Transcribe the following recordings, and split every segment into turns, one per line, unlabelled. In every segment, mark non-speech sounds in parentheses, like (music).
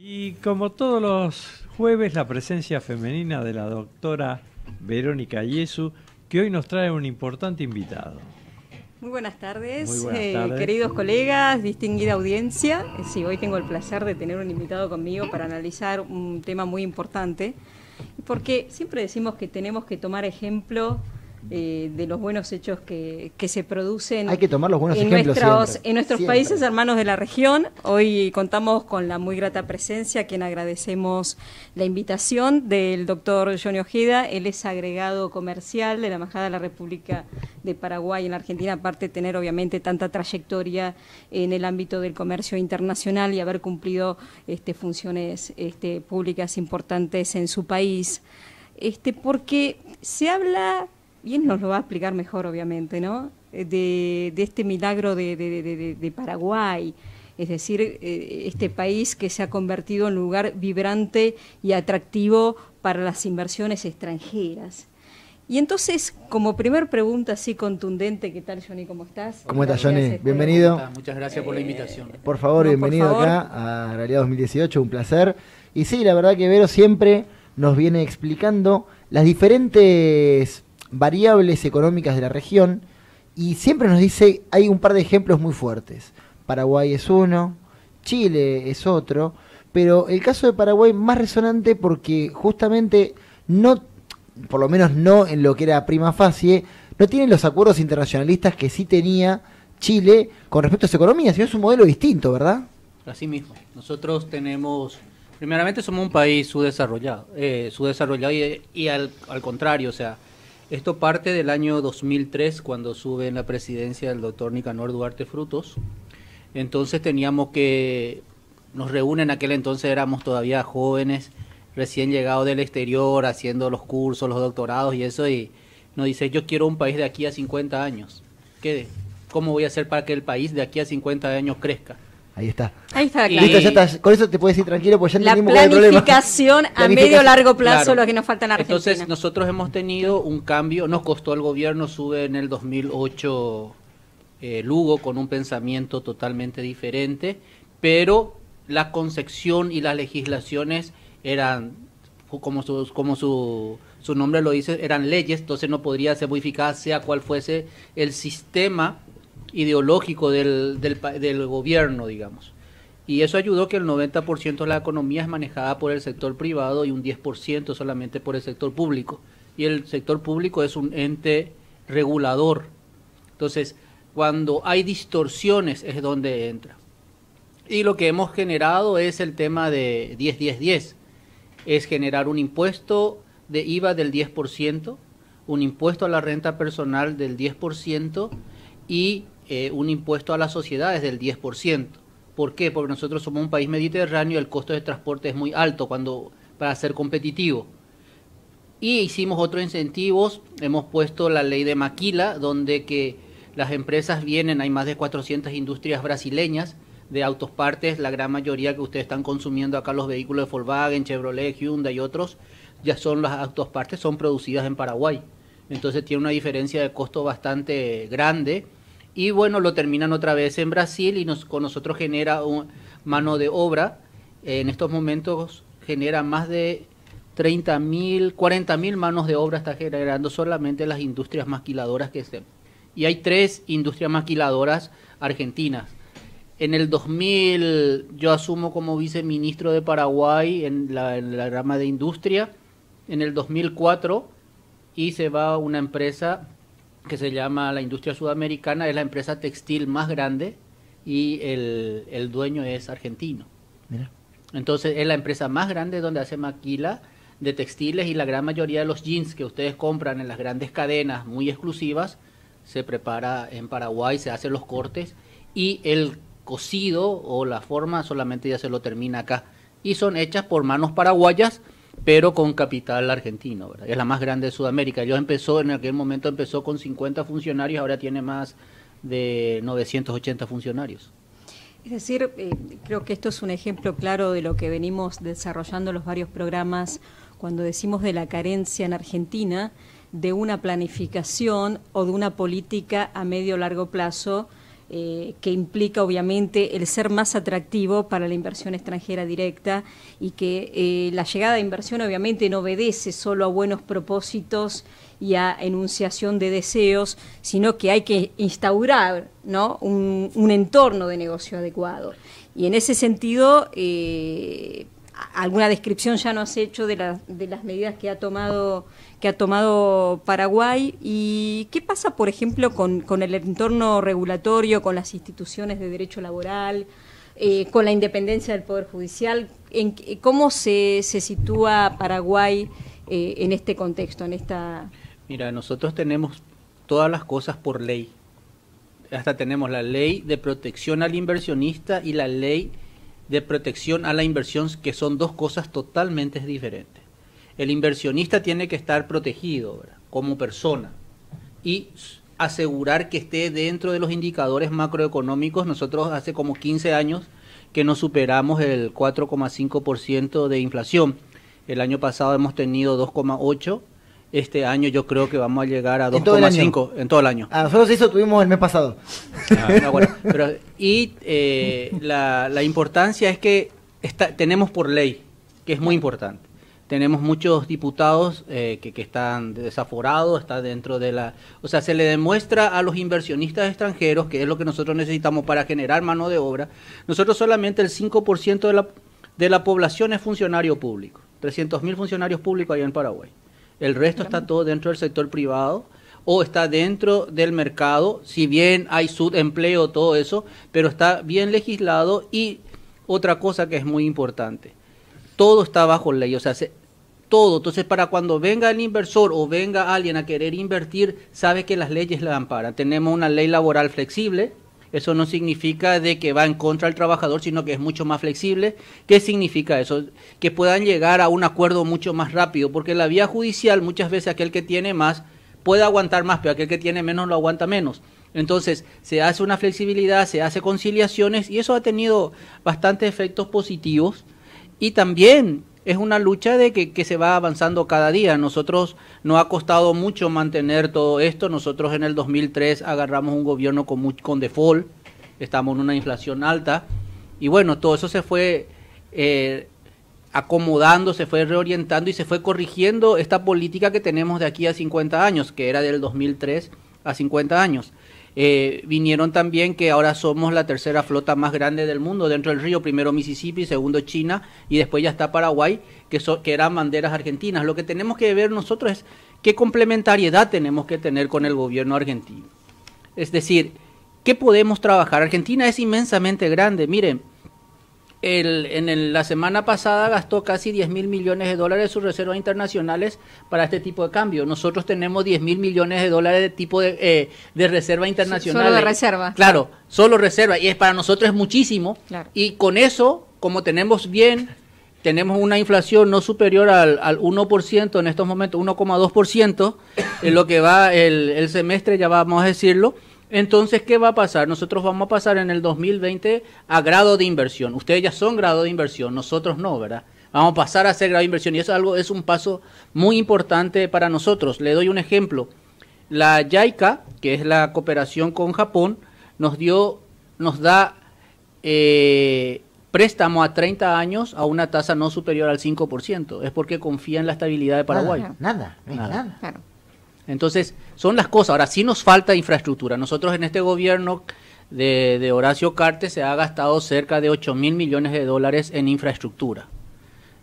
Y como todos los jueves, la presencia femenina de la doctora Verónica Yesu, que hoy nos trae un importante invitado.
Muy buenas tardes, eh, queridos colegas, distinguida audiencia. Eh, sí, hoy tengo el placer de tener un invitado conmigo para analizar un tema muy importante, porque siempre decimos que tenemos que tomar ejemplo eh, de los buenos hechos que, se producen. Hay que tomar los buenos en Nuestros, en nuestros países hermanos de la región, hoy contamos con la muy grata presencia, a quien agradecemos la invitación del doctor Johnny Ojeda. Él es agregado comercial de la Embajada de la República de Paraguay en Argentina, aparte de tener obviamente tanta trayectoria en el ámbito del comercio internacional y haber cumplido este, funciones este, públicas importantes en su país. Este, porque se habla y él nos lo va a explicar mejor, obviamente, ¿no? Eh, de, este milagro de, Paraguay, es decir, eh, este país que se ha convertido en lugar vibrante y atractivo para las inversiones extranjeras. Y entonces, como primer pregunta así contundente, ¿qué tal Johnny? ¿Cómo estás? ¿Cómo estás
Johnny? Bienvenido.
Muchas gracias por la eh, invitación. por favor, bienvenido
acá a Realidad 2018, un placer. Y sí, la verdad que Vero siempre nos viene explicando las diferentes variables económicas de la región y siempre nos dice, hay un par de ejemplos muy fuertes. Paraguay es uno, Chile es otro, pero el caso de Paraguay más resonante porque justamente no, por lo menos no en lo que era prima facie, no tiene los acuerdos internacionalistas que sí tenía Chile con respecto a su economía, sino es un modelo distinto, ¿verdad?
Así mismo. Nosotros tenemos, primeramente somos un país subdesarrollado, eh, y, al, contrario, o sea, esto parte del año 2003, cuando sube en la presidencia el doctor Nicanor Duarte Frutos. Entonces teníamos que, nos reúnen, en aquel entonces éramos todavía jóvenes, recién llegados del exterior, haciendo los cursos, los doctorados y eso, y nos dice, yo quiero un país de aquí a 50 años. ¿Qué, ¿Cómo voy a hacer para que el país de aquí a 50 años crezca?
Ahí está. Ahí está, claro. ya Con eso te puedes ir tranquilo porque ya La planificación a medio largo plazo lo
que nos falta en Argentina. Entonces, nosotros hemos tenido un cambio, nos costó el gobierno, sube en el 2008 eh, Lugo con un pensamiento totalmente diferente, pero la concepción y las legislaciones eran, como su, como su, su nombre lo dice, eran leyes, entonces no podría ser modificada sea cual fuese el sistema ideológico del, del, del gobierno, digamos. Y eso ayudó que el 90% de la economía es manejada por el sector privado y un 10% solamente por el sector público. Y el sector público es un ente regulador. Entonces, cuando hay distorsiones es donde entra. Y lo que hemos generado es el tema de 10-10-10. Es generar un impuesto de IVA del 10%, un impuesto a la renta personal del 10% y eh, un impuesto a la sociedad es del 10%. ¿Por qué? Porque nosotros somos un país mediterráneo, el costo de transporte es muy alto cuando para ser competitivo. Y hicimos otros incentivos, hemos puesto la ley de Maquila, donde que las empresas vienen, hay más de 400 industrias brasileñas de autos partes, la gran mayoría que ustedes están consumiendo acá los vehículos de Volkswagen, Chevrolet, Hyundai y otros, ya son las autos partes, son producidas en Paraguay. Entonces tiene una diferencia de costo bastante grande y bueno, lo terminan otra vez en Brasil y nos, con nosotros genera mano de obra. En estos momentos genera más de 30.000, 40.000 manos de obra está generando solamente las industrias maquiladoras que se... Y hay tres industrias maquiladoras argentinas. En el 2000 yo asumo como viceministro de Paraguay en la, rama de industria. En el 2004 y se va una empresa que se llama la industria sudamericana, es la empresa textil más grande y el, dueño es argentino. Entonces es la empresa más grande donde hace maquila de textiles y la gran mayoría de los jeans que ustedes compran en las grandes cadenas muy exclusivas se prepara en Paraguay, se hacen los cortes y el cocido o la forma solamente ya se lo termina acá. Y son hechas por manos paraguayas pero con capital argentino, es la más grande de Sudamérica. Ellos empezó, en aquel momento empezó con 50 funcionarios, ahora tiene más de 980 funcionarios.
Es decir, eh, creo que esto es un ejemplo claro de lo que venimos desarrollando los varios programas cuando decimos de la carencia en Argentina, de una planificación o de una política a medio largo plazo eh, que implica obviamente el ser más atractivo para la inversión extranjera directa y que eh, la llegada de inversión obviamente no obedece solo a buenos propósitos y a enunciación de deseos, sino que hay que instaurar ¿no? un, entorno de negocio adecuado. Y en ese sentido, eh, alguna descripción ya nos has hecho de, las medidas que ha tomado que ha tomado Paraguay y qué pasa, por ejemplo, con, el entorno regulatorio, con las instituciones de derecho laboral, eh, con la independencia del Poder Judicial, en, ¿cómo se, se sitúa Paraguay eh, en este contexto, en esta...?
Mira, nosotros tenemos todas las cosas por ley. Hasta tenemos la ley de protección al inversionista y la ley de protección a la inversión, que son dos cosas totalmente diferentes. El inversionista tiene que estar protegido como persona y asegurar que esté dentro de los indicadores macroeconómicos. Nosotros hace como 15 años que no superamos el 4,5% de inflación. El año pasado hemos tenido 2,8% este año yo creo que vamos a llegar a 2,5 en todo el año.
A nosotros eso tuvimos el mes pasado. Ah,
(laughs) y eh, la, importancia es que tenemos por ley, que es muy importante. Tenemos muchos diputados eh, que, están desaforados, está dentro de la... O sea, se le demuestra a los inversionistas extranjeros, que es lo que nosotros necesitamos para generar mano de obra, nosotros solamente el 5% de la, de la población es funcionario público. mil funcionarios públicos allá en Paraguay. El resto está todo dentro del sector privado o está dentro del mercado, si bien hay subempleo, todo eso, pero está bien legislado y otra cosa que es muy importante, todo está bajo ley, o sea, todo. Entonces, para cuando venga el inversor o venga alguien a querer invertir, sabe que las leyes la amparan. Tenemos una ley laboral flexible, eso no significa de que va en contra del trabajador, sino que es mucho más flexible. ¿Qué significa eso? Que puedan llegar a un acuerdo mucho más rápido, porque la vía judicial muchas veces aquel que tiene más puede aguantar más, pero aquel que tiene menos lo aguanta menos. Entonces, se hace una flexibilidad, se hace conciliaciones y eso ha tenido bastantes efectos positivos. Y también es una lucha de que, se va avanzando cada día. Nosotros no ha costado mucho mantener todo esto. Nosotros en el 2003 agarramos un gobierno con, con default, estamos en una inflación alta y bueno, todo eso se fue eh, acomodando, se fue reorientando y se fue corrigiendo esta política que tenemos de aquí a 50 años, que era del 2003 a 50 años. Eh, vinieron también que ahora somos la tercera flota más grande del mundo dentro del río, primero Mississippi, segundo China y después ya está Paraguay, que, que eran banderas argentinas. Lo que tenemos que ver nosotros es qué complementariedad tenemos que tener con el gobierno argentino. Es decir, ¿qué podemos trabajar? Argentina es inmensamente grande, miren en la semana pasada gastó casi 10 mil millones de dólares sus reservas internacionales para este tipo de cambio. Nosotros tenemos 10 mil millones de dólares de tipo de, eh, de reserva internacional. Solo de reserva. Claro, solo reserva. Y es, para nosotros es muchísimo. Y con eso, como tenemos bien, tenemos una inflación no superior al, al 1% en estos momentos, 1,2%, en lo que va el, el semestre, ya vamos a decirlo entonces, ¿qué va a pasar? Nosotros vamos a pasar en el 2020 a grado de inversión. Ustedes ya son grado de inversión, nosotros no, ¿verdad? Vamos a pasar a ser grado de inversión y eso es algo es un paso muy importante para nosotros. Le doy un ejemplo. La JICA, que es la cooperación con Japón, nos dio nos da eh, préstamo a 30 años a una tasa no superior al 5%. Es porque confía en la estabilidad de Paraguay. Nada, nada, entonces, son las cosas. Ahora sí nos falta infraestructura. Nosotros en este gobierno de, Horacio Carte se ha gastado cerca de 8 mil millones de dólares en infraestructura,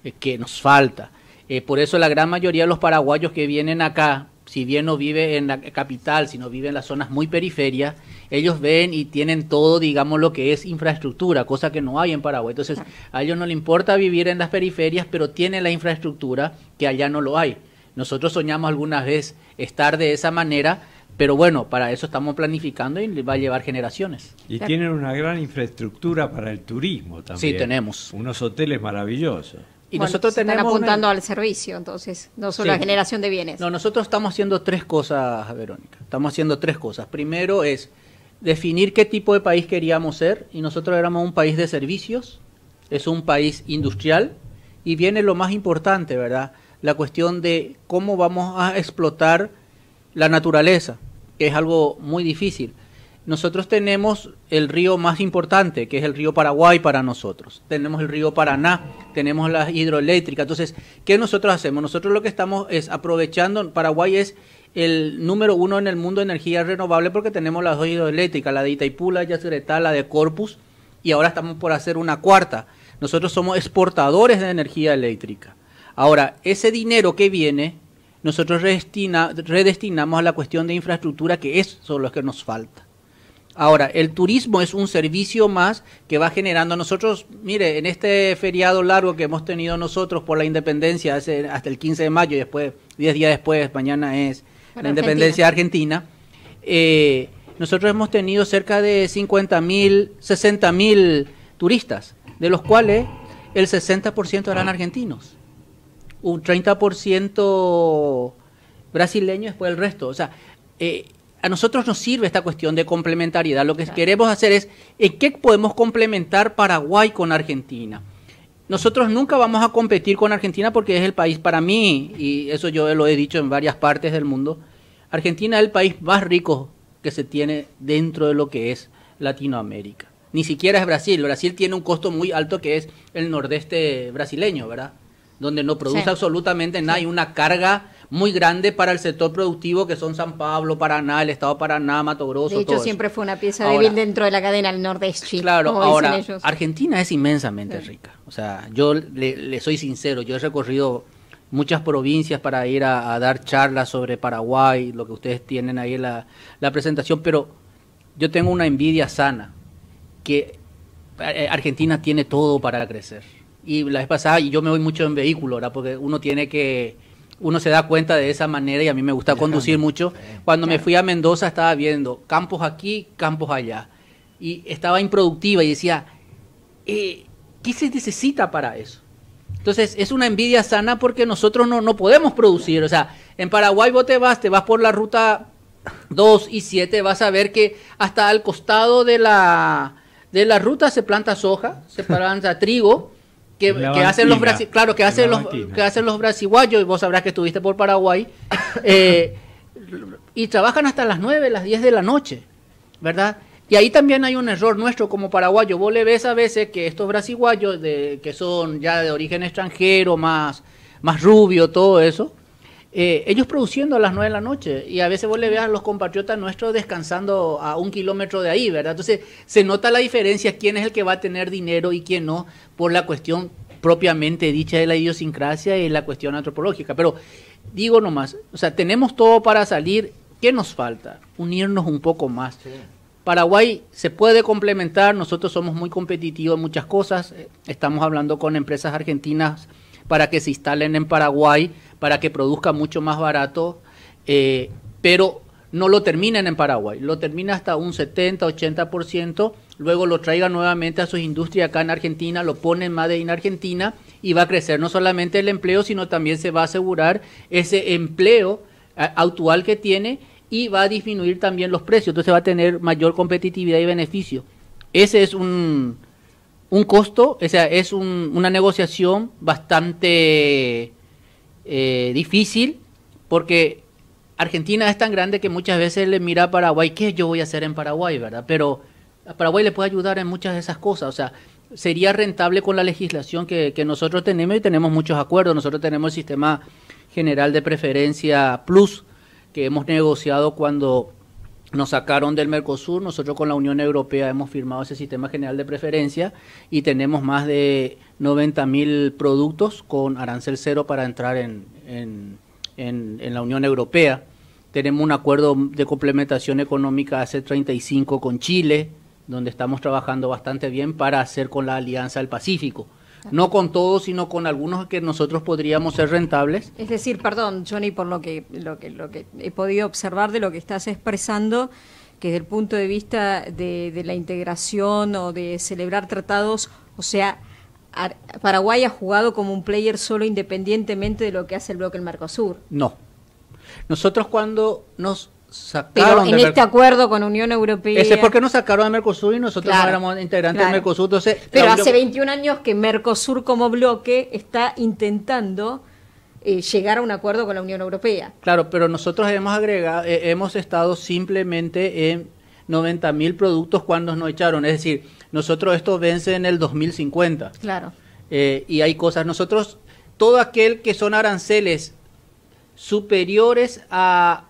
eh, que nos falta. Eh, por eso la gran mayoría de los paraguayos que vienen acá, si bien no viven en la capital, sino vive en las zonas muy periferias, ellos ven y tienen todo, digamos, lo que es infraestructura, cosa que no hay en Paraguay. Entonces, a ellos no les importa vivir en las periferias, pero tienen la infraestructura que allá no lo hay. Nosotros soñamos alguna vez estar de esa manera, pero bueno, para eso estamos planificando y va a llevar generaciones.
Y tienen una gran infraestructura para el turismo también. Sí, tenemos. Unos hoteles maravillosos. Y
nosotros tenemos están apuntando
al servicio, entonces, no solo a generación de bienes.
No, nosotros estamos haciendo tres cosas, Verónica. Estamos haciendo tres cosas. Primero es definir qué tipo de país queríamos ser y nosotros éramos un país de servicios, es un país industrial y viene lo más importante, ¿verdad? la cuestión de cómo vamos a explotar la naturaleza, que es algo muy difícil. Nosotros tenemos el río más importante, que es el río Paraguay para nosotros. Tenemos el río Paraná, tenemos la hidroeléctrica. Entonces, ¿qué nosotros hacemos? Nosotros lo que estamos es aprovechando, Paraguay es el número uno en el mundo de energía renovable porque tenemos las dos hidroeléctricas, la de Itaipú, la de Yacyretá, la de Corpus, y ahora estamos por hacer una cuarta. Nosotros somos exportadores de energía eléctrica. Ahora, ese dinero que viene, nosotros redestinamos a la cuestión de infraestructura, que es solo lo que nos falta. Ahora, el turismo es un servicio más que va generando nosotros, mire, en este feriado largo que hemos tenido nosotros por la independencia hasta el 15 de mayo y después, 10 días después, mañana es la independencia Argentina, eh, nosotros hemos tenido cerca de 50 mil, 60 mil turistas, de los cuales el 60% eran ah. argentinos un 30% brasileño, después el resto. O sea, eh, a nosotros nos sirve esta cuestión de complementariedad. Lo que queremos hacer es, ¿en eh, qué podemos complementar Paraguay con Argentina? Nosotros nunca vamos a competir con Argentina porque es el país, para mí, y eso yo lo he dicho en varias partes del mundo, Argentina es el país más rico que se tiene dentro de lo que es Latinoamérica. Ni siquiera es Brasil. Brasil tiene un costo muy alto que es el nordeste brasileño, ¿verdad? donde no produce absolutamente nada. y una carga muy grande para el sector productivo que son San Pablo, Paraná, el estado de Paraná, Mato Grosso. De hecho, siempre
fue una pieza débil dentro de la cadena del nordeste. Claro, ahora,
Argentina es inmensamente rica. O sea, yo le, soy sincero, yo he recorrido muchas provincias para ir a, dar charlas sobre Paraguay, lo que ustedes tienen ahí en la, la presentación, pero yo tengo una envidia sana que eh, Argentina tiene todo para crecer y la vez pasada, y yo me voy mucho en vehículo, ¿verdad? Porque uno tiene que, uno se da cuenta de esa manera y a mí me gusta conducir mucho. Cuando me fui a Mendoza estaba viendo campos aquí, campos allá. Y estaba improductiva y decía, eh, ¿qué se necesita para eso? Entonces es una envidia sana porque nosotros no, no podemos producir. O sea, en Paraguay vos te vas, te vas por la ruta 2 y 7, vas a ver que hasta al costado de la, de la ruta se planta soja, se (laughs) planta trigo que, hacen los brasi claro que hacen los que hacen los brasiguayos y vos sabrás que estuviste por Paraguay (laughs) eh, y trabajan hasta las 9, las 10 de la noche, ¿verdad? Y ahí también hay un error nuestro como paraguayo. Vos le ves a veces que estos brasiguayos, de, que son ya de origen extranjero, más, más rubio, todo eso, eh, ellos produciendo a las 9 de la noche y a veces vos le veas a los compatriotas nuestros descansando a un kilómetro de ahí, ¿verdad? Entonces se nota la diferencia quién es el que va a tener dinero y quién no por la cuestión propiamente dicha de la idiosincrasia y la cuestión antropológica. Pero digo nomás, o sea, tenemos todo para salir, ¿qué nos falta? Unirnos un poco más. Paraguay se puede complementar, nosotros somos muy competitivos en muchas cosas, eh, estamos hablando con empresas argentinas para que se instalen en Paraguay, para que produzca mucho más barato, eh, pero no lo terminan en Paraguay, lo termina hasta un 70-80%, luego lo traigan nuevamente a sus industrias acá en Argentina, lo ponen más de en Argentina y va a crecer no solamente el empleo, sino también se va a asegurar ese empleo eh, actual que tiene y va a disminuir también los precios, entonces va a tener mayor competitividad y beneficio. Ese es un, un costo, o sea, es una negociación bastante eh, difícil porque Argentina es tan grande que muchas veces le mira a Paraguay, ¿qué yo voy a hacer en Paraguay, verdad? Pero Paraguay le puede ayudar en muchas de esas cosas, o sea, sería rentable con la legislación que nosotros tenemos y tenemos muchos acuerdos, nosotros tenemos el sistema general de preferencia plus que hemos negociado cuando nos sacaron del Mercosur, nosotros con la Unión Europea hemos firmado ese sistema general de preferencia y tenemos más de 90.000 productos con arancel cero para entrar en, la Unión Europea. Tenemos un acuerdo de complementación económica hace 35 con Chile, donde estamos trabajando bastante bien para hacer con la Alianza del Pacífico. No con todos, sino con algunos que nosotros podríamos ser rentables.
Es decir, perdón, Johnny, por lo que, lo que, lo que he podido observar de lo que estás expresando, que desde el punto de vista de, de la integración o de celebrar tratados, o sea, Paraguay ha jugado como un player solo independientemente de lo que hace el bloque del Mercosur.
No. Nosotros cuando nos sacaron. Pero en este
acuerdo con Unión Europea. Ese es porque
nos sacaron a Mercosur y nosotros no éramos integrantes de Mercosur. Pero hace
21 años que Mercosur como bloque está intentando. Eh, llegar a un acuerdo con la Unión Europea.
Claro, pero nosotros hemos agregado, eh, hemos estado simplemente en 90.000 mil productos cuando nos echaron. Es decir, nosotros esto vence en el 2050. Claro. Eh, y hay cosas. Nosotros, todo aquel que son aranceles superiores a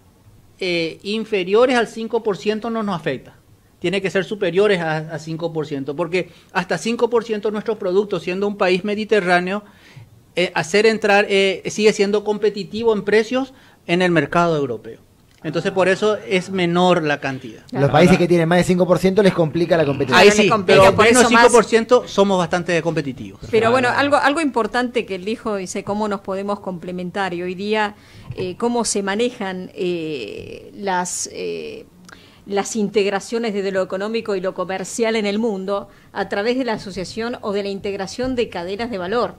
eh, inferiores al 5% no nos afecta. Tiene que ser superiores a, 5%, porque hasta 5% de nuestros productos, siendo un país mediterráneo, eh, hacer entrar eh, sigue siendo competitivo en precios en el mercado europeo. Entonces por eso es menor la cantidad. Los países que
tienen más de 5% les complica la competencia. pero por menos 5% somos bastante competitivos. Pero bueno,
algo, algo importante que él dijo, dice, cómo nos podemos complementar. Y hoy día eh, cómo se manejan eh, eh, las, integraciones desde lo económico y lo comercial en el mundo a través de la asociación o de la integración de cadenas de valor.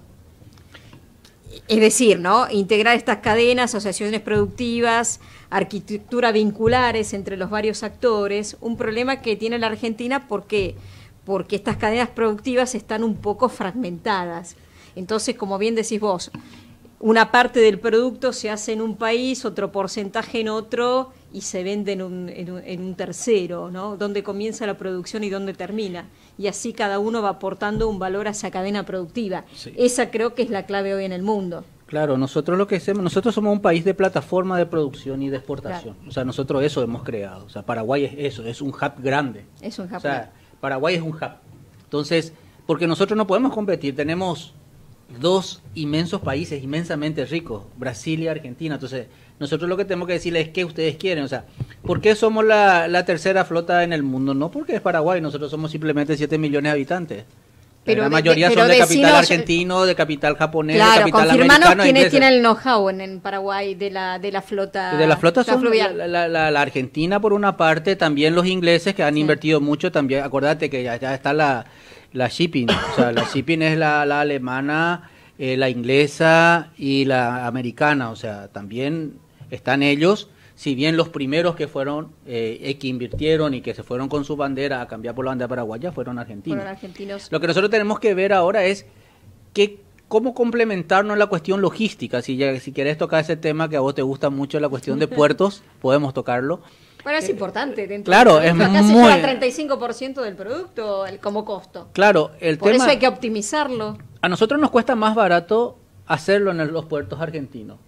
Es decir, ¿no? Integrar estas cadenas, asociaciones productivas, arquitectura vinculares entre los varios actores, un problema que tiene la Argentina porque, porque estas cadenas productivas están un poco fragmentadas. Entonces, como bien decís vos, una parte del producto se hace en un país, otro porcentaje en otro y se vende en un, en tercero, ¿no? Donde comienza la producción y dónde termina. Y así cada uno va aportando un valor a esa cadena productiva. Esa creo que es la clave hoy en el mundo.
Claro, nosotros lo que hacemos, nosotros somos un país de plataforma de producción y de exportación. O sea, nosotros eso hemos creado. O sea, Paraguay es eso, es un hub grande. Es un hub. O Paraguay es un hub. Entonces, porque nosotros no podemos competir, tenemos dos inmensos países inmensamente ricos, Brasil y Argentina. Entonces, nosotros lo que tenemos que decirles es qué ustedes quieren. O sea, ¿por qué somos la, la tercera flota en el mundo? No porque es Paraguay, nosotros somos simplemente 7 millones de habitantes. Pero la mayoría son de capital eh, argentino, de capital japonés, de capital americano. quiénes tienen el
know-how en, Paraguay de la, de la flota De la flota son
la, Argentina por una parte, también los ingleses que han invertido mucho, también acordate que ya está la la shipping. O sea, la shipping es la, la alemana, eh, la inglesa y la americana. O sea, también están ellos. Si bien los primeros que fueron, que eh, invirtieron y que se fueron con su bandera a cambiar por la bandera paraguaya fueron argentinos. Fueron
argentinos. Lo
que nosotros tenemos que ver ahora es que ¿Cómo complementarnos la cuestión logística? Si, ya, si quieres tocar ese tema que a vos te gusta mucho, la cuestión de (laughs) puertos, podemos tocarlo.
Bueno, es eh, importante. Dentro claro, de, es casi muy... el 35% del producto el como costo.
Claro, el Por eso hay que
optimizarlo.
A nosotros nos cuesta más barato hacerlo en los puertos argentinos.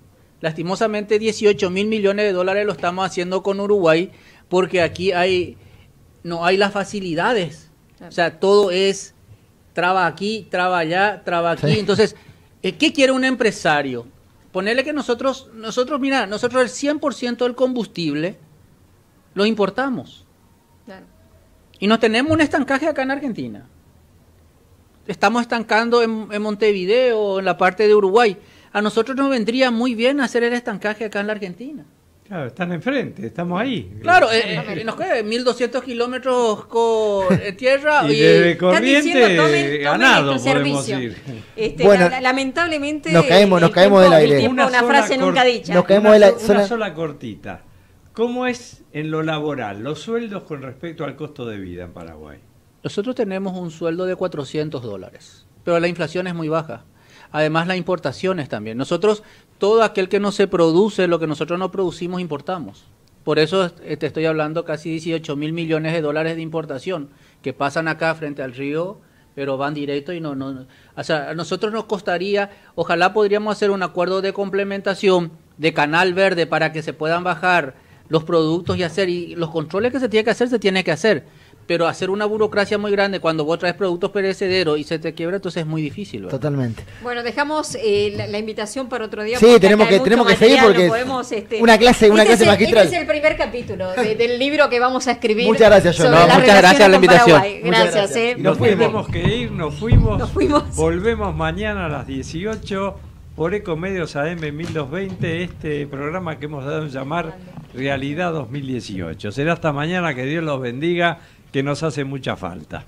Lastimosamente 18 mil millones de dólares lo estamos haciendo con Uruguay porque aquí hay no hay las facilidades. O sea, todo es traba aquí, traba allá, traba aquí. Entonces, eh, ¿qué quiere un empresario? Ponerle que nosotros, nosotros, mira, nosotros el 100% del combustible lo importamos. Y no tenemos un estancaje acá en Argentina. Estamos estancando en, Montevideo, en la parte de Uruguay. A nosotros nos vendría muy bien hacer el estancaje acá en la Argentina.
Claro, están enfrente, estamos ahí.
Claro, eh, eh, nos queda 1200 kilómetros con eh, tierra y, de corriente ganado
lamentablemente nos caemos, nos caemos del aire. Una, frase nunca dicha.
Nos caemos de la, una sola cortita. ¿Cómo es en lo laboral los sueldos con respecto al costo de vida en Paraguay?
Nosotros tenemos un sueldo de 400 dólares, pero la inflación es muy baja. Además, las importaciones también. Nosotros, todo aquel que no se produce, lo que nosotros no producimos, importamos. Por eso te estoy hablando casi 18 mil millones de dólares de importación que pasan acá frente al río, pero van directo y no, no, o sea, a nosotros nos costaría, ojalá podríamos hacer un acuerdo de complementación de canal verde para que se puedan bajar los productos y hacer, y los controles que se tiene que hacer, se tiene que hacer. Pero hacer una burocracia muy grande cuando vos traes productos perecederos y se te quiebra, entonces es muy difícil. Totalmente.
Bueno, dejamos eh, la, invitación para otro día. Sí, tenemos que, tenemos que seguir porque este, una clase, una este clase es el, magistral. Este es el primer capítulo (laughs) del libro que vamos a escribir. Muchas gracias, muchas gracias la invitación.
Gracias, eh. Nos, que ir, nos fuimos. Nos fuimos. Volvemos mañana a las 18 por Ecomedios AM 1220, este programa que hemos dado en llamar Realidad 2018. Será hasta mañana, que Dios los bendiga, que nos hace mucha falta.